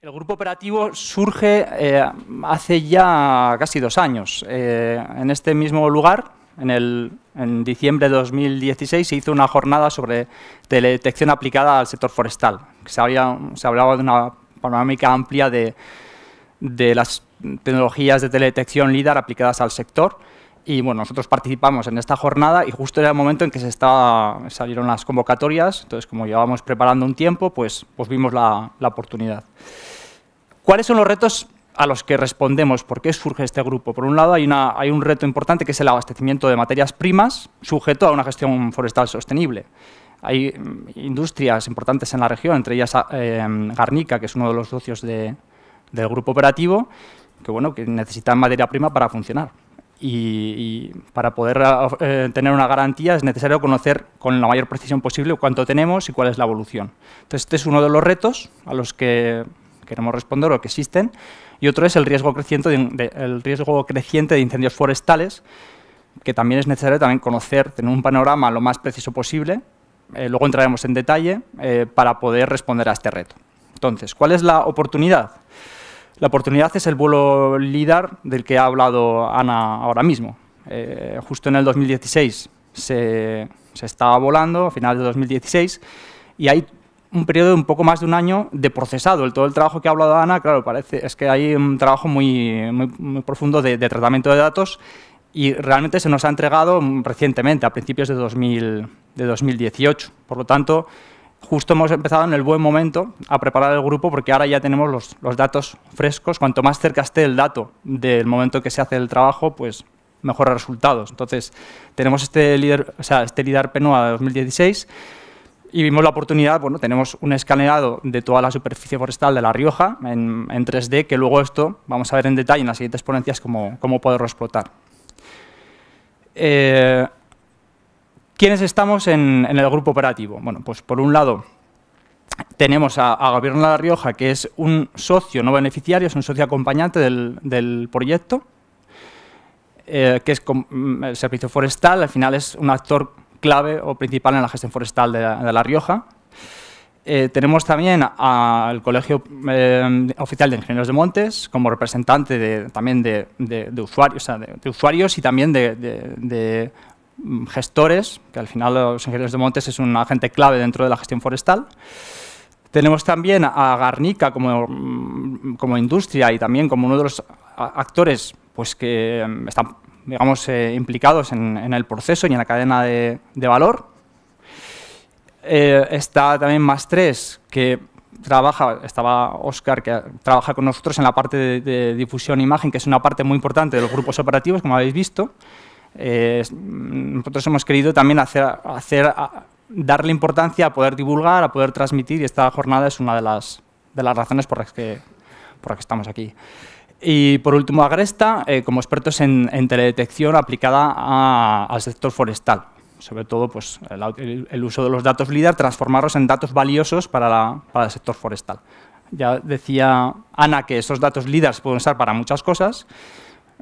El grupo operativo surge eh, hace ya casi dos años. Eh, en este mismo lugar, en, diciembre de 2016, se hizo una jornada sobre teledetección aplicada al sector forestal. se, hablaba de una panorámica amplia de, de las tecnologías de teledetección LIDAR aplicadas al sector y bueno, nosotros participamos en esta jornada y justo era el momento en que se salieron las convocatorias, entonces como llevábamos preparando un tiempo, pues, pues vimos la, oportunidad. ¿Cuáles son los retos a los que respondemos? ¿Por qué surge este grupo? Por un lado, hay, un reto importante que es el abastecimiento de materias primas sujeto a una gestión forestal sostenible hay mm, industrias importantes en la región, entre ellas ah, em, Garnica, que es uno de los socios del grupo operativo, que, bueno, que necesitan materia prima para funcionar y, para poder ah, eh, tener una garantía es necesario conocer con la mayor precisión posible cuánto tenemos y cuál es la evolución. Entonces, este es uno de los retos a los que queremos responder o que existen, y otro es el riesgo creciente de, incendios forestales, que también es necesario también conocer, tener un panorama lo más preciso posible, eh, luego entraremos en detalle, eh, para poder responder a este reto. Entonces, ¿cuál es la oportunidad? La oportunidad es el vuelo LIDAR del que ha hablado Ana ahora mismo. Eh, justo en el 2016 se, estaba volando, a finales de 2016, y hay un periodo de un poco más de un año de procesado. El, todo el trabajo que ha hablado Ana, claro, parece, es que hay un trabajo muy, muy, profundo de, tratamiento de datos y realmente se nos ha entregado recientemente, a principios de, 2000, de 2018. Por lo tanto, justo hemos empezado en el buen momento a preparar el grupo porque ahora ya tenemos los, datos frescos. Cuanto más cerca esté el dato del momento que se hace el trabajo, pues mejores resultados. Entonces, tenemos este líder, o sea, este de 2016 y vimos la oportunidad, bueno, tenemos un escaneado de toda la superficie forestal de La Rioja en, 3D, que luego esto vamos a ver en detalle en las siguientes ponencias cómo, cómo poderlo explotar. Eh, ¿Quiénes estamos en, el grupo operativo? Bueno, pues por un lado tenemos a, Gobierno de La Rioja, que es un socio no beneficiario, es un socio acompañante del, proyecto, eh, que es mm, el servicio forestal, al final es un actor clave o principal en la gestión forestal de, La Rioja. Eh, tenemos también al Colegio eh, Oficial de Ingenieros de Montes como representante también de, usuarios, de, usuarios y también de, gestores, que al final los ingenieros de montes es un agente clave dentro de la gestión forestal. Tenemos también a Garnica como, mm, industria y también como uno de los actores pues, que mm, están digamos, eh, implicados en, el proceso y en la cadena de, valor. Eh, está también más tres que trabaja, estaba Oscar, que trabaja con nosotros en la parte de, difusión e imagen, que es una parte muy importante de los grupos operativos, como habéis visto. Eh, nosotros hemos querido también hacer, hacer, darle importancia a poder divulgar, a poder transmitir, y esta jornada es una de las, de las razones por las, que, por que estamos aquí. Y por último, Agresta, eh, como expertos en, teledetección aplicada al sector forestal, sobre todo pues, el, uso de los datos LIDAR, transformarlos en datos valiosos para, para, el sector forestal. Ya decía Ana que esos datos LIDAR pueden usar para muchas cosas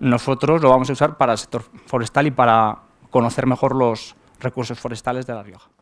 nosotros lo vamos a usar para el sector forestal y para conocer mejor los recursos forestales de La Rioja.